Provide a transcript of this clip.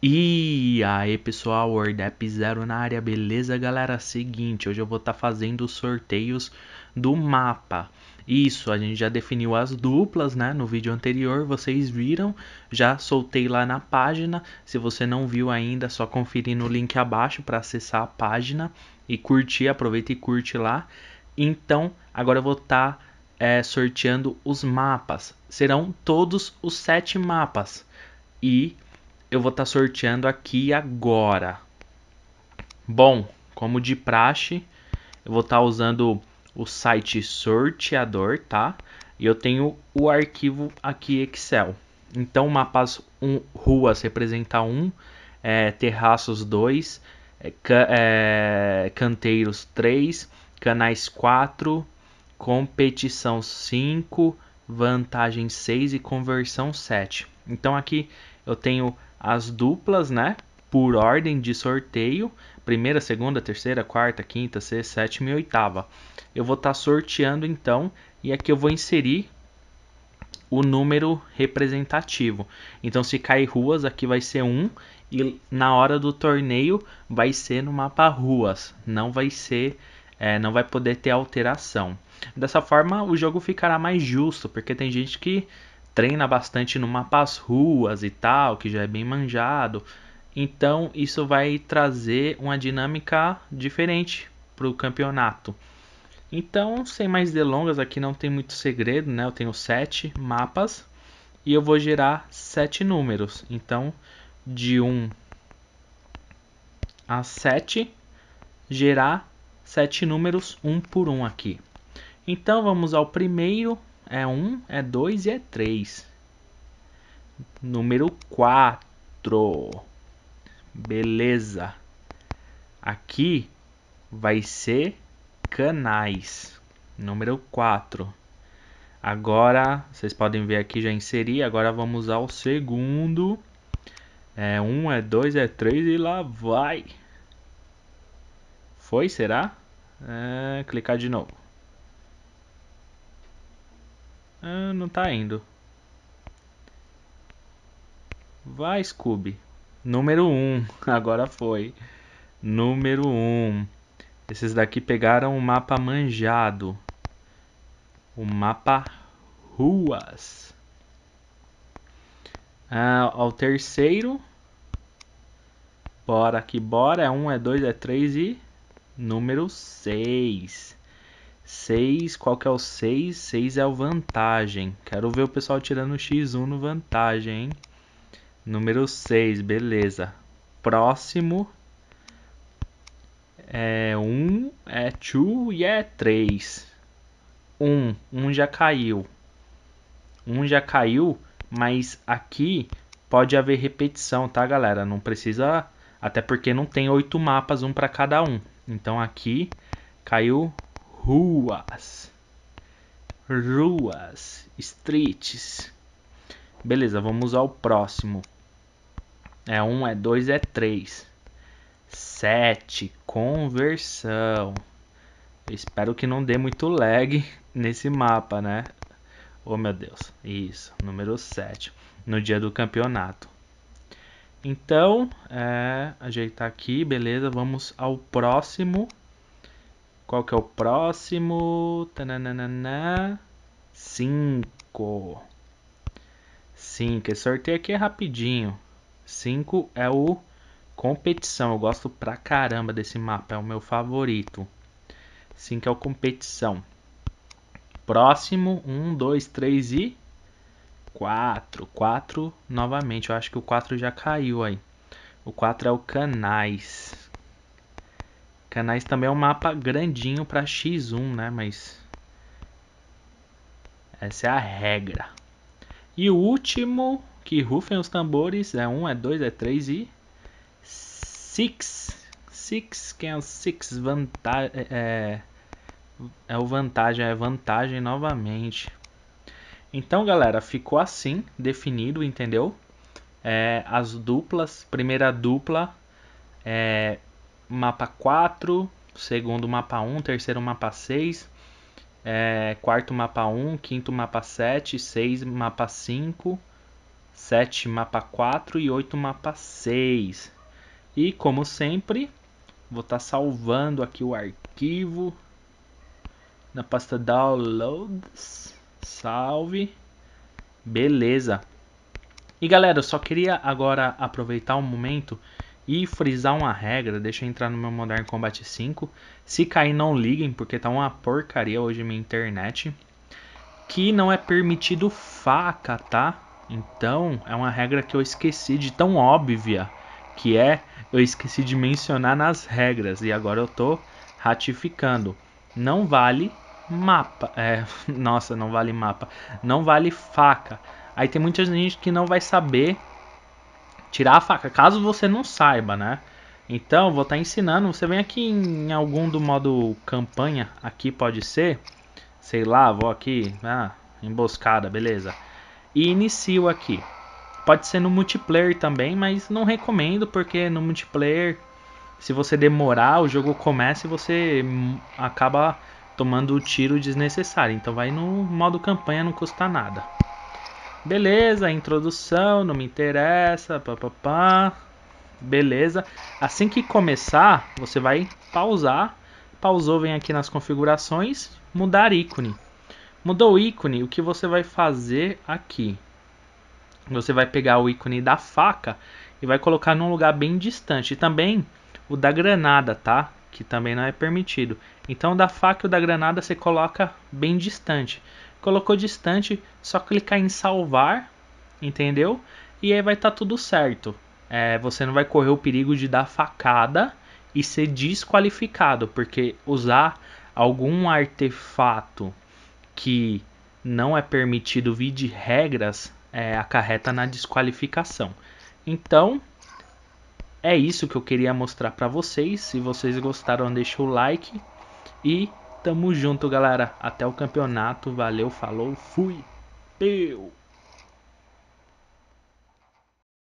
E aí pessoal, WordApp Zero na área, beleza galera? Seguinte, hoje eu vou estar tá fazendo os sorteios do mapa. Isso, a gente já definiu as duplas, né? No vídeo anterior, vocês viram, já soltei lá na página. Se você não viu ainda, é só conferir no link abaixo para acessar a página e curtir, aproveita e curte lá. Então, agora eu vou estar tá, é, sorteando os mapas. Serão todos os sete mapas. E eu vou estar tá sorteando aqui agora. Bom, como de praxe, eu vou estar tá usando o site sorteador, tá? E eu tenho o arquivo aqui Excel. Então, mapas um, ruas representa 1, um, é, terraços 2, é, can, é, canteiros 3, canais 4, competição 5, vantagem 6 e conversão 7. Então aqui eu tenho as duplas, né? Por ordem de sorteio, primeira, segunda, terceira, quarta, quinta, sexta, sétima e oitava. Eu vou estar tá sorteando então e aqui eu vou inserir o número representativo. Então, se cair ruas, aqui vai ser 1 e na hora do torneio vai ser no mapa ruas, não vai ser, é, não vai poder ter alteração. Dessa forma, o jogo ficará mais justo, porque tem gente que treina bastante no mapa as ruas e tal, que já é bem manjado. Então isso vai trazer uma dinâmica diferente para o campeonato. Então, sem mais delongas, aqui não tem muito segredo, né? Eu tenho sete mapas e eu vou gerar sete números. Então, de 1 a 7, gerar sete números um por um aqui. Então, vamos ao primeiro é 1, é 2 e é 3. Número 4. Beleza. Aqui vai ser canais. Número 4. Agora, vocês podem ver aqui, já inseri. Agora vamos ao segundo. É 1, um, é 2, é 3 e lá vai. Foi, será? É, clicar de novo. Ah, não tá indo. Vai, Scooby. Número 1. Um. Agora foi. Número 1. Um. Esses daqui pegaram o mapa manjado. O mapa ruas. Ah, ao terceiro. Bora que bora. É 1, um, é 2, é 3 e número 6. 6, qual que é o 6? 6 é o vantagem. Quero ver o pessoal tirando o x1 no vantagem, hein? Número 6, beleza. Próximo é 1, é 2 e é 3. 1, 1 já caiu. 1 já caiu, mas aqui pode haver repetição, tá, galera? Não precisa, até porque não tem 8 mapas, um para cada um. Então aqui caiu ruas, ruas, streets. Beleza, vamos ao próximo. É um, é dois, é três. Sete, conversão. Espero que não dê muito lag nesse mapa, né? Oh meu Deus, isso, número 7, no dia do campeonato. Então, é, ajeitar aqui, beleza, vamos ao próximo. Qual que é o próximo? Tananana. Cinco. Cinco. Esse sorteio aqui é rapidinho. Cinco é o competição. Eu gosto pra caramba desse mapa. É o meu favorito. Cinco é o competição. Próximo. Um, dois, três e... Quatro. Quatro novamente. Eu acho que o quatro já caiu aí. O quatro é o canais. Canais também é um mapa grandinho para X1, né? Mas essa é a regra. E o último, que rufem os tambores, é 1, um, é 2, é 3 e 6. 6, quem é o 6? Vantagem, é, é, é o vantagem, é vantagem novamente. Então, galera, ficou assim, definido, entendeu? É, as duplas, primeira dupla, é, mapa 4, segundo mapa 1, terceiro mapa 6, é, quarto mapa 1, quinto mapa 7, 6 mapa 5, 7 mapa 4 e 8 mapa 6. E como sempre, vou estar tá salvando aqui o arquivo na pasta downloads. Salve. Beleza. E galera, eu só queria agora aproveitar o um momento e frisar uma regra, deixa eu entrar no meu Modern Combat 5. Se cair, não liguem, porque tá uma porcaria hoje minha internet. Que não é permitido faca, tá? Então, é uma regra que eu esqueci de tão óbvia que é, eu esqueci de mencionar nas regras e agora eu tô ratificando. Não vale mapa, é, nossa, não vale mapa, não vale faca. Aí tem muita gente que não vai saber tirar a faca, caso você não saiba, né? Então, vou estar tá ensinando, você vem aqui em algum do modo campanha, aqui pode ser, sei lá, vou aqui, ah, emboscada, beleza. E inicio aqui. Pode ser no multiplayer também, mas não recomendo, porque no multiplayer, se você demorar, o jogo começa e você acaba tomando o tiro desnecessário. Então vai no modo campanha, não custa nada. Beleza, introdução, não me interessa, papapá. Beleza. Assim que começar, você vai pausar. Pausou, vem aqui nas configurações, mudar ícone. Mudou o ícone, o que você vai fazer aqui? Você vai pegar o ícone da faca e vai colocar num lugar bem distante. E também o da granada, tá? Que também não é permitido. Então, da faca e o da granada você coloca bem distante colocou distante, só clicar em salvar, entendeu? E aí vai estar tá tudo certo. É, você não vai correr o perigo de dar facada e ser desqualificado, porque usar algum artefato que não é permitido vir de regras é, acarreta na desqualificação. Então, é isso que eu queria mostrar para vocês. Se vocês gostaram, deixa o like e Tamo junto, galera. Até o campeonato. Valeu, falou, fui. Peu.